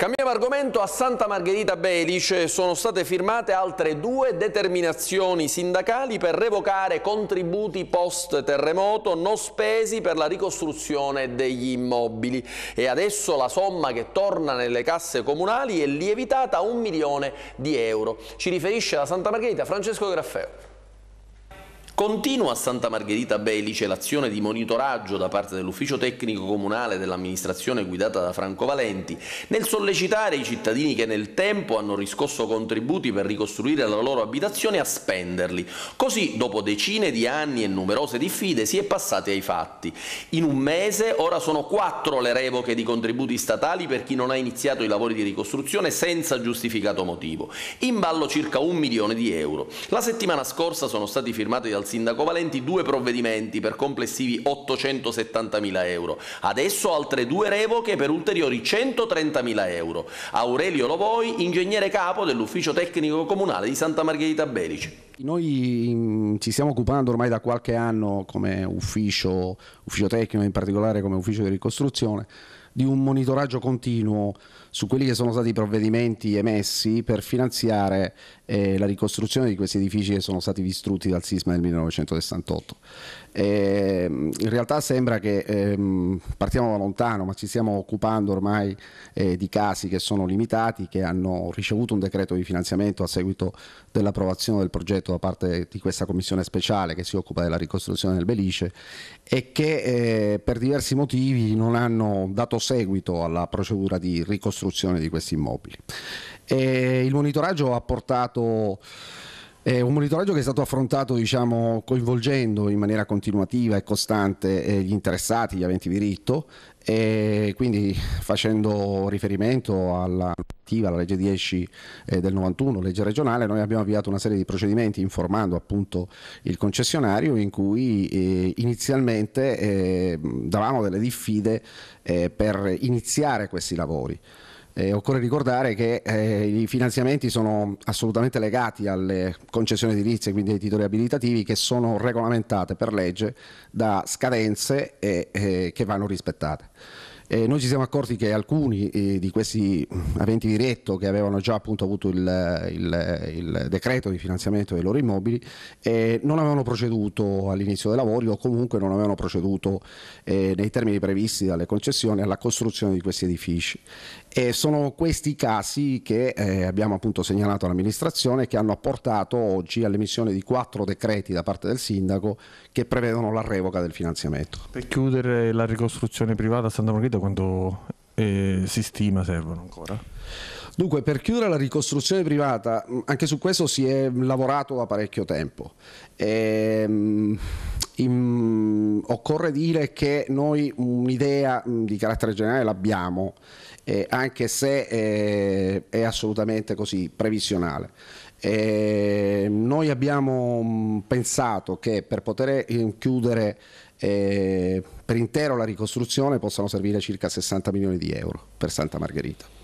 Cambiamo argomento, a Santa Margherita Belice sono state firmate altre due determinazioni sindacali per revocare contributi post terremoto non spesi per la ricostruzione degli immobili e adesso la somma che torna nelle casse comunali è lievitata a un milione di euro. Ci riferisce la Santa Margherita Francesco Graffeo. Continua a Santa Margherita Belice l'azione di monitoraggio da parte dell'ufficio tecnico comunale dell'amministrazione guidata da Franco Valenti nel sollecitare i cittadini che nel tempo hanno riscosso contributi per ricostruire la loro abitazione a spenderli. Così dopo decine di anni e numerose diffide si è passati ai fatti. In un mese ora sono quattro le revoche di contributi statali per chi non ha iniziato i lavori di ricostruzione senza giustificato motivo. In ballo circa un milione di euro. La settimana scorsa sono stati firmati dal sindaco Valenti due provvedimenti per complessivi 870.000 euro. Adesso altre due revoche per ulteriori 130.000 euro. Aurelio Lovoi, ingegnere capo dell'ufficio tecnico comunale di Santa Margherita Belice. Noi mm, ci stiamo occupando ormai da qualche anno come ufficio, ufficio tecnico, in particolare come ufficio di ricostruzione di un monitoraggio continuo su quelli che sono stati i provvedimenti emessi per finanziare eh, la ricostruzione di questi edifici che sono stati distrutti dal sisma del 1968. E, ehm, in realtà sembra che ehm, partiamo da lontano, ma ci stiamo occupando ormai eh, di casi che sono limitati, che hanno ricevuto un decreto di finanziamento a seguito dell'approvazione del progetto da parte di questa commissione speciale che si occupa della ricostruzione del Belice e che eh, per diversi motivi non hanno dato seguito alla procedura di ricostruzione di questi immobili. E il monitoraggio ha portato è un monitoraggio che è stato affrontato diciamo, coinvolgendo in maniera continuativa e costante eh, gli interessati, gli aventi diritto, e quindi facendo riferimento alla normativa, alla legge 10 eh, del 91, legge regionale, noi abbiamo avviato una serie di procedimenti informando appunto il concessionario in cui eh, inizialmente davamo delle diffide per iniziare questi lavori. Eh, occorre ricordare che eh, i finanziamenti sono assolutamente legati alle concessioni edilizie, quindi ai titoli abilitativi, che sono regolamentate per legge da scadenze e, eh, che vanno rispettate. Eh, noi ci siamo accorti che alcuni eh, di questi aventi diretto che avevano già appunto, avuto il, il, il, decreto di finanziamento dei loro immobili eh, non avevano proceduto all'inizio dei lavori o comunque non avevano proceduto eh, nei termini previsti dalle concessioni alla costruzione di questi edifici. E sono questi casi che eh, abbiamo appunto segnalato all'amministrazione che hanno portato oggi all'emissione di quattro decreti da parte del sindaco che prevedono la revoca del finanziamento. Per chiudere la ricostruzione privata a Santa Margherita quanto eh, si stima servono ancora? Dunque, per chiudere la ricostruzione privata, mm, anche su questo si è lavorato da parecchio tempo. Ehm, in, occorre dire che noi un'idea mm, di carattere generale l'abbiamo, eh, anche se eh, è assolutamente così previsionale. Eh, noi abbiamo mm, pensato che per poter eh, chiudere eh, per intero la ricostruzione possano servire circa 60 milioni di euro per Santa Margherita.